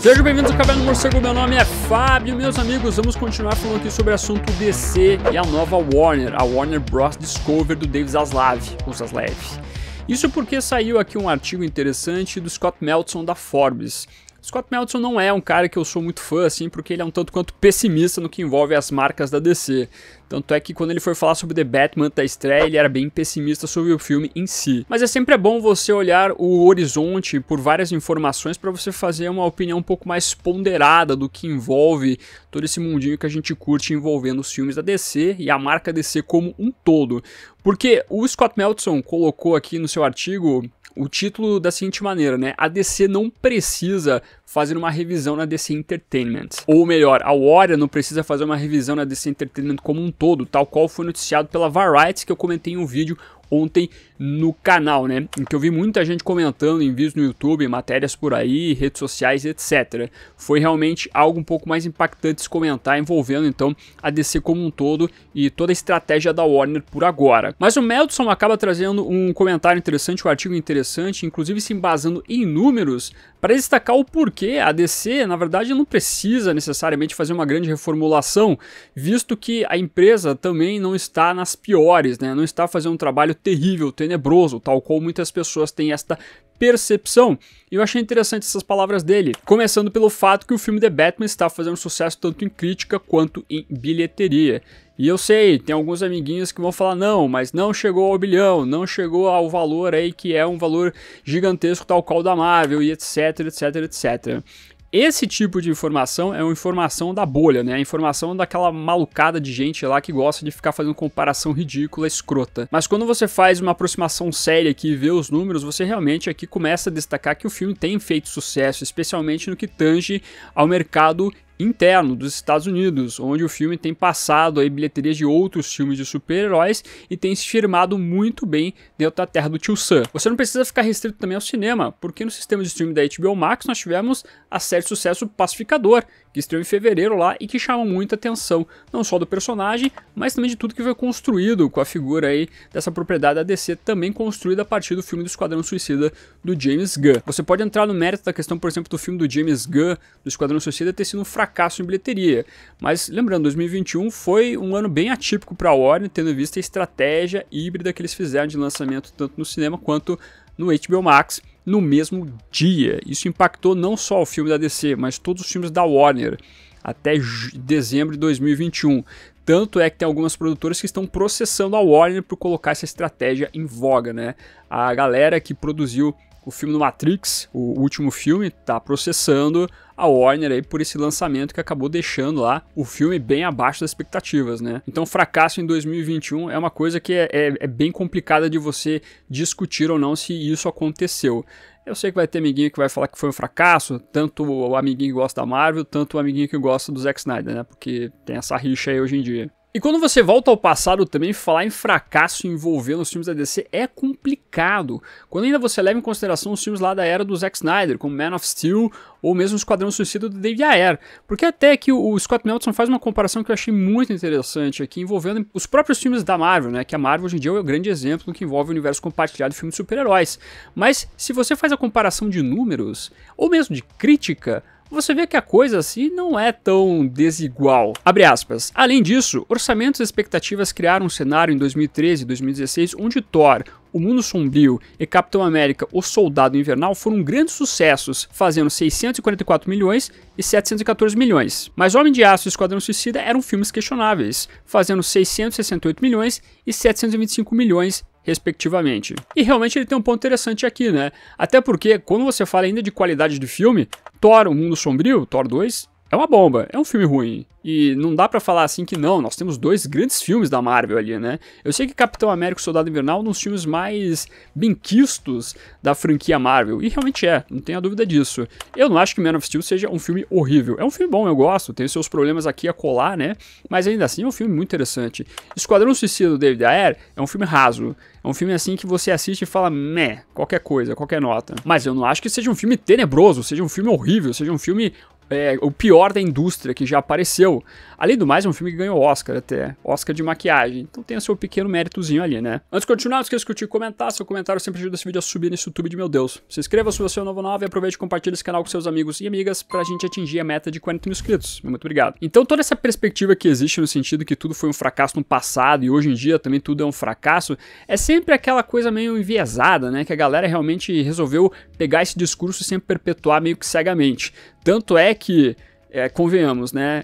Sejam bem-vindos ao Cabelo Morcego, meu nome é Fábio, meus amigos, vamos continuar falando aqui sobre o assunto DC e a nova Warner, a Warner Bros. Discover do Dave Zaslav, ou Zaslav. Isso porque saiu aqui um artigo interessante do Scott Meltson da Forbes, Scott Melton não é um cara que eu sou muito fã, assim, porque ele é um tanto quanto pessimista no que envolve as marcas da DC. Tanto é que quando ele foi falar sobre The Batman da estreia, ele era bem pessimista sobre o filme em si. Mas é sempre bom você olhar o horizonte por várias informações para você fazer uma opinião um pouco mais ponderada do que envolve todo esse mundinho que a gente curte envolvendo os filmes da DC e a marca DC como um todo. Porque o Scott Melton colocou aqui no seu artigo o título da seguinte maneira, né? A DC não precisa fazendo uma revisão na DC Entertainment. Ou melhor, a Warner não precisa fazer uma revisão na DC Entertainment como um todo, tal qual foi noticiado pela Variety que eu comentei em um vídeo ontem no canal, né? Em que eu vi muita gente comentando em vídeos no YouTube, matérias por aí, redes sociais, etc. Foi realmente algo um pouco mais impactante se comentar, envolvendo então a DC como um todo e toda a estratégia da Warner por agora. Mas o Meldson acaba trazendo um comentário interessante, um artigo interessante, inclusive se embasando em números para destacar o porquê, a DC, na verdade, não precisa necessariamente fazer uma grande reformulação, visto que a empresa também não está nas piores, né? não está fazendo um trabalho terrível, tenebroso, tal qual muitas pessoas têm esta percepção. E eu achei interessante essas palavras dele, começando pelo fato que o filme The Batman está fazendo sucesso tanto em crítica quanto em bilheteria. E eu sei, tem alguns amiguinhos que vão falar não, mas não chegou ao bilhão, não chegou ao valor aí que é um valor gigantesco tal qual da Marvel e etc, etc, etc. Esse tipo de informação é uma informação da bolha, né? É a informação daquela malucada de gente lá que gosta de ficar fazendo comparação ridícula, escrota. Mas quando você faz uma aproximação séria aqui e vê os números, você realmente aqui começa a destacar que o filme tem feito sucesso, especialmente no que tange ao mercado interno dos Estados Unidos, onde o filme tem passado aí bilheterias de outros filmes de super-heróis e tem se firmado muito bem dentro da terra do tio Sam. Você não precisa ficar restrito também ao cinema, porque no sistema de streaming da HBO Max nós tivemos a série de sucesso Pacificador, que estreou em fevereiro lá e que chamou muita atenção, não só do personagem, mas também de tudo que foi construído com a figura aí dessa propriedade da DC, também construída a partir do filme do Esquadrão Suicida do James Gunn. Você pode entrar no mérito da questão, por exemplo, do filme do James Gunn, do Esquadrão Suicida ter sido um fracasso fracasso em bilheteria. Mas lembrando, 2021 foi um ano bem atípico para a Warner, tendo em vista a estratégia híbrida que eles fizeram de lançamento tanto no cinema quanto no HBO Max no mesmo dia. Isso impactou não só o filme da DC, mas todos os filmes da Warner até dezembro de 2021. Tanto é que tem algumas produtoras que estão processando a Warner por colocar essa estratégia em voga, né? A galera que produziu o filme do Matrix, o último filme, tá processando a Warner aí por esse lançamento que acabou deixando lá o filme bem abaixo das expectativas, né? Então, fracasso em 2021 é uma coisa que é, é, é bem complicada de você discutir ou não se isso aconteceu. Eu sei que vai ter amiguinho que vai falar que foi um fracasso, tanto o amiguinho que gosta da Marvel, tanto o amiguinho que gosta do Zack Snyder, né? Porque tem essa rixa aí hoje em dia. E quando você volta ao passado também, falar em fracasso envolvendo os filmes da DC é complicado. Quando ainda você leva em consideração os filmes lá da era do Zack Snyder, como Man of Steel ou mesmo Esquadrão Suicida do David Ayer. Porque até que o Scott Nelson faz uma comparação que eu achei muito interessante aqui, envolvendo os próprios filmes da Marvel, né? Que a Marvel hoje em dia é o um grande exemplo do que envolve o universo compartilhado de filmes de super-heróis. Mas se você faz a comparação de números, ou mesmo de crítica, você vê que a coisa assim não é tão desigual. Abre aspas. Além disso, orçamentos e expectativas criaram um cenário em 2013 e 2016 onde Thor, o Mundo Sombrio e Capitão América: O Soldado Invernal foram grandes sucessos, fazendo 644 milhões e 714 milhões. Mas Homem de Aço e Esquadrão Suicida eram filmes questionáveis, fazendo 668 milhões e 725 milhões respectivamente. E realmente ele tem um ponto interessante aqui, né? Até porque quando você fala ainda de qualidade de filme, Thor, O Mundo Sombrio, Thor 2, é uma bomba, é um filme ruim. E não dá para falar assim que não, nós temos dois grandes filmes da Marvel ali, né? Eu sei que Capitão América e Soldado Invernal é um dos filmes mais benquistos da franquia Marvel, e realmente é, não tenha dúvida disso. Eu não acho que Man of Steel seja um filme horrível. É um filme bom, eu gosto, tem seus problemas aqui a colar, né? Mas ainda assim é um filme muito interessante. Esquadrão Suicida do David Ayer é um filme raso. É um filme assim que você assiste e fala, meh, qualquer coisa, qualquer nota. Mas eu não acho que seja um filme tenebroso, seja um filme horrível, seja um filme é, o pior da indústria que já apareceu. Além do mais, é um filme que ganhou Oscar até, Oscar de maquiagem. Então tem o seu pequeno méritozinho ali, né? Antes de continuar, não esqueça de curtir e comentar. Seu comentário sempre ajuda esse vídeo a subir nesse YouTube de meu Deus. Se inscreva se você é novo nova e aproveite e compartilhe esse canal com seus amigos e amigas pra gente atingir a meta de 40 mil inscritos. Muito obrigado. Então toda essa perspectiva que existe no sentido que tudo foi um fracasso no passado e hoje em dia também tudo é um fracasso, é sempre aquela coisa meio enviesada, né? Que a galera realmente resolveu pegar esse discurso e sempre perpetuar meio que cegamente. Tanto é que, é, convenhamos, né?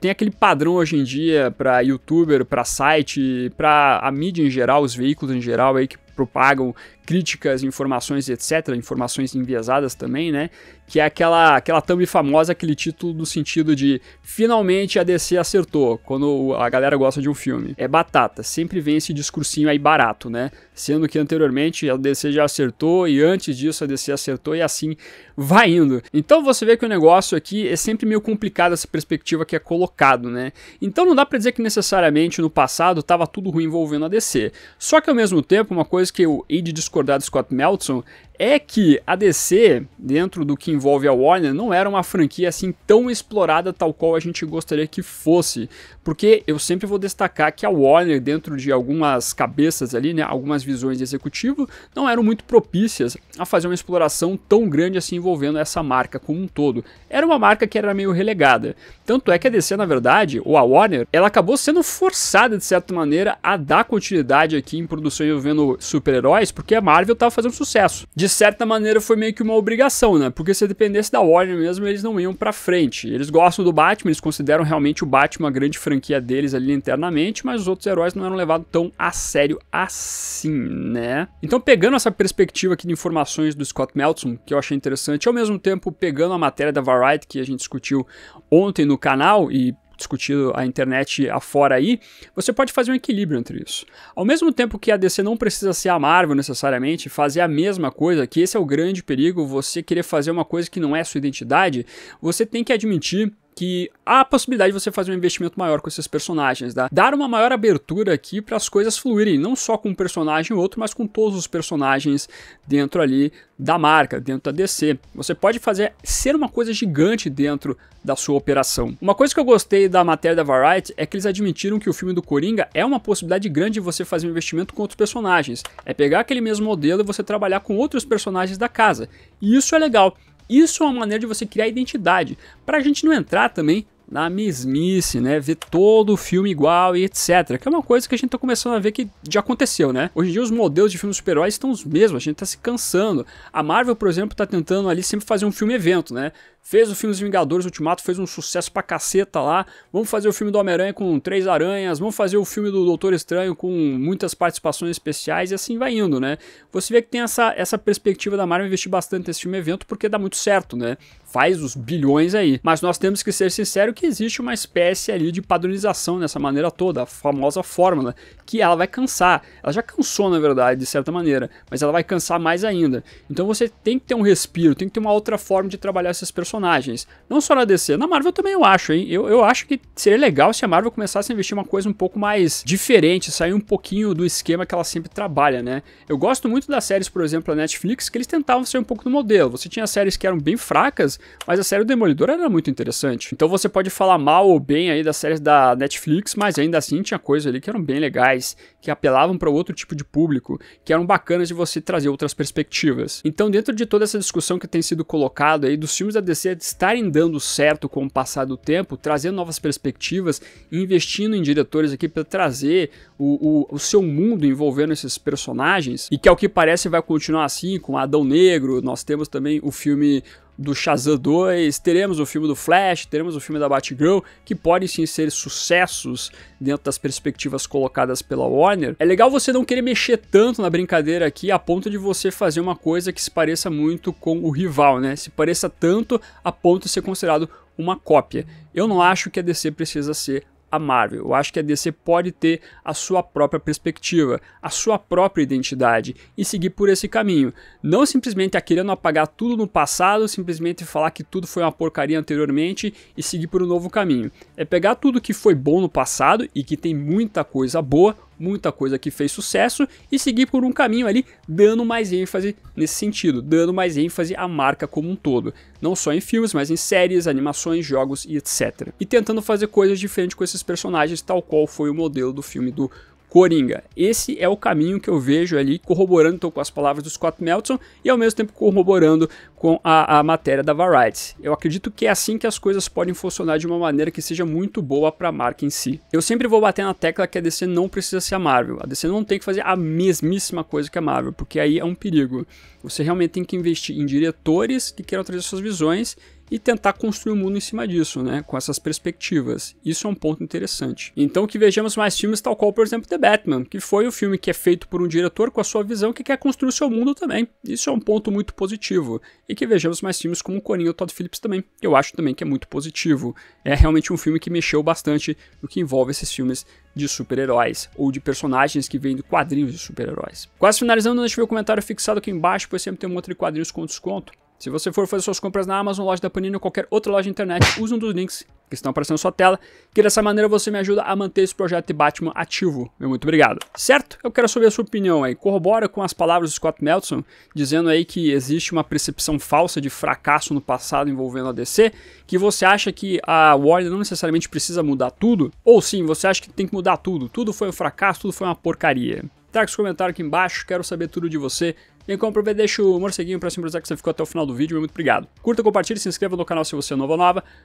Tem aquele padrão hoje em dia para youtuber, para site, para a mídia em geral, os veículos em geral aí que propagam críticas, informações, etc., informações enviesadas também, né? Que é aquela, aquela thumb famosa, aquele título no sentido de finalmente a DC acertou, quando a galera gosta de um filme. É batata, sempre vem esse discursinho aí barato, né? Sendo que anteriormente a DC já acertou e antes disso a DC acertou e assim vai indo. Então você vê que o negócio aqui é sempre meio complicado essa perspectiva que é colocado, né? Então não dá para dizer que necessariamente no passado tava tudo ruim envolvendo a DC. Só que ao mesmo tempo, uma coisa que eu hei de discutir discordar do Scott Meltson é que a DC, dentro do que envolve a Warner, não era uma franquia assim tão explorada tal qual a gente gostaria que fosse. Porque eu sempre vou destacar que a Warner, dentro de algumas cabeças ali, né, algumas visões de executivo, não eram muito propícias a fazer uma exploração tão grande assim envolvendo essa marca como um todo. Era uma marca que era meio relegada. Tanto é que a DC, na verdade, ou a Warner, ela acabou sendo forçada, de certa maneira, a dar continuidade aqui em produção envolvendo super-heróis, porque a Marvel estava fazendo sucesso. De certa maneira foi meio que uma obrigação, né? Porque se dependesse da Warner mesmo, eles não iam para frente. Eles gostam do Batman, eles consideram realmente o Batman a grande franquia deles ali internamente, mas os outros heróis não eram levados tão a sério assim, né? Então, pegando essa perspectiva aqui de informações do Scott Meltson, que eu achei interessante, e ao mesmo tempo pegando a matéria da Variety que a gente discutiu ontem no canal e discutido a internet afora aí, você pode fazer um equilíbrio entre isso. Ao mesmo tempo que a DC não precisa ser a Marvel necessariamente, fazer a mesma coisa, que esse é o grande perigo, você querer fazer uma coisa que não é sua identidade, você tem que admitir que há a possibilidade de você fazer um investimento maior com esses personagens, tá? Dar uma maior abertura aqui para as coisas fluírem, não só com um personagem ou outro, mas com todos os personagens dentro ali da marca, dentro da DC. Você pode fazer ser uma coisa gigante dentro da sua operação. Uma coisa que eu gostei da matéria da Variety é que eles admitiram que o filme do Coringa é uma possibilidade grande de você fazer um investimento com outros personagens. É pegar aquele mesmo modelo e você trabalhar com outros personagens da casa. E isso é legal isso é uma maneira de você criar identidade, para a gente não entrar também na mesmice, né? Ver todo o filme igual e etc. Que é uma coisa que a gente tá começando a ver que já aconteceu, né? Hoje em dia os modelos de filmes super-heróis estão os mesmos, a gente tá se cansando. A Marvel, por exemplo, tá tentando ali sempre fazer um filme evento, né? Fez o filme dos Vingadores Ultimato, fez um sucesso pra caceta lá. Vamos fazer o filme do Homem-Aranha com três aranhas, vamos fazer o filme do Doutor Estranho com muitas participações especiais e assim vai indo, né? Você vê que tem essa, essa perspectiva da Marvel investir bastante nesse filme evento porque dá muito certo, né? Faz os bilhões aí. Mas nós temos que ser sinceros que existe uma espécie ali de padronização nessa maneira toda, a famosa fórmula, que ela vai cansar. Ela já cansou, na verdade, de certa maneira, mas ela vai cansar mais ainda. Então você tem que ter um respiro, tem que ter uma outra forma de trabalhar esses personagens personagens. Não só na DC, na Marvel também eu acho, hein? Eu, eu acho que seria legal se a Marvel começasse a investir uma coisa um pouco mais diferente, sair um pouquinho do esquema que ela sempre trabalha, né? Eu gosto muito das séries, por exemplo, da Netflix, que eles tentavam ser um pouco do modelo. Você tinha séries que eram bem fracas, mas a série Demolidor era muito interessante. Então você pode falar mal ou bem aí das séries da Netflix, mas ainda assim tinha coisas ali que eram bem legais, que apelavam para outro tipo de público, que eram bacanas de você trazer outras perspectivas. Então, dentro de toda essa discussão que tem sido colocada aí dos filmes da DC você estarem dando certo com o passar do tempo, trazendo novas perspectivas, investindo em diretores aqui para trazer o, o, o, seu mundo envolvendo esses personagens, e que ao que parece vai continuar assim, com Adão Negro, nós temos também o filme do Shazam 2, teremos o filme do Flash, teremos o filme da Batgirl, que podem sim ser sucessos dentro das perspectivas colocadas pela Warner. É legal você não querer mexer tanto na brincadeira aqui a ponto de você fazer uma coisa que se pareça muito com o rival, né? Se pareça tanto a ponto de ser considerado uma cópia. Eu não acho que a DC precisa ser a Marvel. Eu acho que a DC pode ter a sua própria perspectiva, a sua própria identidade e seguir por esse caminho. Não simplesmente a querendo apagar tudo no passado, simplesmente falar que tudo foi uma porcaria anteriormente e seguir por um novo caminho. É pegar tudo que foi bom no passado e que tem muita coisa boa, muita coisa que fez sucesso e seguir por um caminho ali dando mais ênfase nesse sentido, dando mais ênfase à marca como um todo, não só em filmes, mas em séries, animações, jogos e etc. E tentando fazer coisas diferentes com esses personagens, tal qual foi o modelo do filme do Coringa. Esse é o caminho que eu vejo ali, corroborando então com as palavras do Scott Meltson e ao mesmo tempo corroborando com a, a matéria da Variety. Eu acredito que é assim que as coisas podem funcionar de uma maneira que seja muito boa para a marca em si. Eu sempre vou bater na tecla que a DC não precisa ser a Marvel. A DC não tem que fazer a mesmíssima coisa que a Marvel, porque aí é um perigo. Você realmente tem que investir em diretores que queiram trazer suas visões e tentar construir o mundo em cima disso, né? Com essas perspectivas. Isso é um ponto interessante. Então que vejamos mais filmes tal qual, por exemplo, The Batman, que foi o filme que é feito por um diretor com a sua visão que quer construir o seu mundo também. Isso é um ponto muito positivo. E que vejamos mais filmes como o Todd Phillips também, que eu acho também que é muito positivo. É realmente um filme que mexeu bastante no que envolve esses filmes de super-heróis ou de personagens que vêm de quadrinhos de super-heróis. Quase finalizando, deixa eu o comentário fixado aqui embaixo, pois sempre tem um outro de quadrinhos com desconto. Se você for fazer suas compras na Amazon, loja da Panini ou qualquer outra loja de internet, use um dos links que estão aparecendo na sua tela, que dessa maneira você me ajuda a manter esse projeto de Batman ativo. Meu muito obrigado. Certo? Eu quero saber a sua opinião aí. Corrobora com as palavras do Scott Nelson, dizendo aí que existe uma percepção falsa de fracasso no passado envolvendo a DC, que você acha que a Warner não necessariamente precisa mudar tudo, ou sim, você acha que tem que mudar tudo. Tudo foi um fracasso, tudo foi uma porcaria. Traga seu comentário aqui embaixo, quero saber tudo de você. Quem compra o deixa o morceguinho pra mostrar que você ficou até o final do vídeo, muito obrigado. Curta, compartilhe, se inscreva no canal se você é novo ou nova